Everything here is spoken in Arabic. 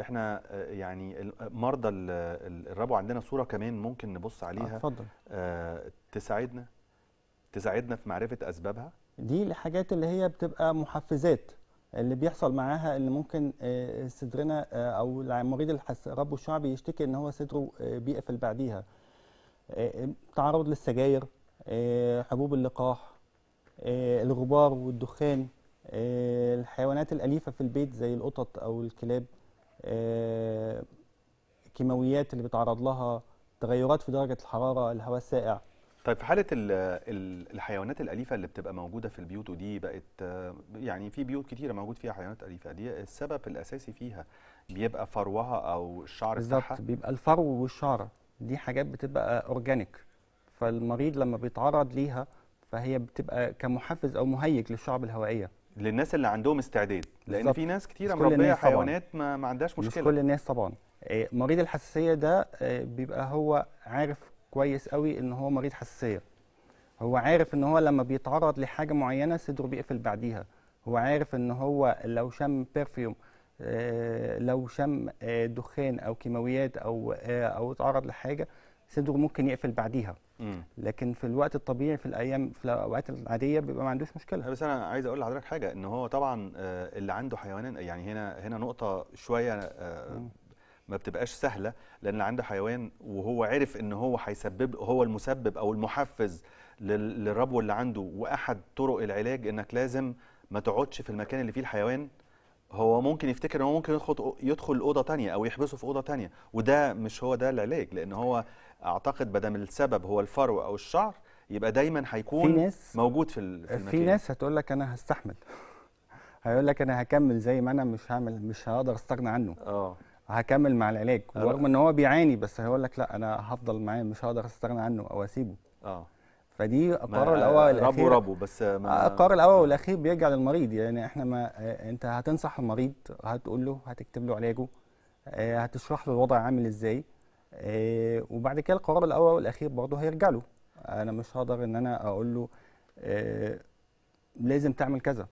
احنا آه، يعني آه، مرضى الربو عندنا صوره كمان ممكن نبص عليها آه، اتفضل تساعدنا تساعدنا في معرفه اسبابها دي الحاجات اللي هي بتبقى محفزات اللي بيحصل معاها ان ممكن صدرنا او المريض الربو الشعبي يشتكي ان هو صدره بيقفل بعديها تعرض للسجاير حبوب اللقاح الغبار والدخان الحيوانات الاليفه في البيت زي القطط او الكلاب آه، الكيماويات اللي بيتعرض لها تغيرات في درجه الحراره الهواء السائع طيب في حاله الحيوانات الاليفه اللي بتبقى موجوده في البيوت ودي بقت يعني في بيوت كتيره موجود فيها حيوانات اليفه دي السبب الاساسي فيها بيبقى فروها او الشعر بتاعها بالظبط بيبقى الفرو والشعره دي حاجات بتبقى اورجانيك فالمريض لما بيتعرض ليها فهي بتبقى كمحفز او مهيج للشعب الهوائيه للناس اللي عندهم استعداد لان بالزبط. في ناس كتير مربيه حيوانات ما, ما عندهاش مشكله مش كل الناس طبعا إيه، مريض الحساسيه ده إيه، بيبقى هو عارف كويس قوي ان هو مريض حساسيه هو عارف ان هو لما بيتعرض لحاجه معينه صدره بيقفل بعديها هو عارف ان هو لو شم بيرفيوم إيه، لو شم دخان او كيماويات او او اتعرض لحاجه صدره ممكن يقفل بعديها لكن في الوقت الطبيعي في الايام في الاوقات العاديه بيبقى ما عندوش مشكله بس انا عايز اقول لحضرتك حاجه ان هو طبعا آه، اللي عنده حيوان يعني هنا هنا نقطه شويه آه، ما بتبقاش سهله لان اللي عنده حيوان وهو عرف ان هو هيسبب هو المسبب او المحفز للربو اللي عنده واحد طرق العلاج انك لازم ما تقعدش في المكان اللي فيه الحيوان هو ممكن يفتكر ان هو ممكن يدخل يدخل اوضه تانية او يحبسه في اوضه تانية وده مش هو ده العلاج لان هو اعتقد بدل السبب هو الفرو او الشعر يبقى دايما هيكون في ناس موجود في المكان في ناس هتقول لك انا هستحمل هيقول لك انا هكمل زي ما انا مش هعمل مش هقدر استغنى عنه اه هكمل مع العلاج رغم ان هو بيعاني بس هيقول لك لا انا هفضل معاه مش هقدر استغنى عنه او اسيبه اه فدي القرار الاول والاخير ربو بس ما القرار الاول والاخير بيرجع للمريض يعني احنا ما انت هتنصح المريض هتقول له هتكتب له علاجه آه، هتشرح له الوضع عامل ازاي آه، وبعد كده القرار الاول والاخير برضه هيرجع له انا مش هقدر ان انا اقول له آه، لازم تعمل كذا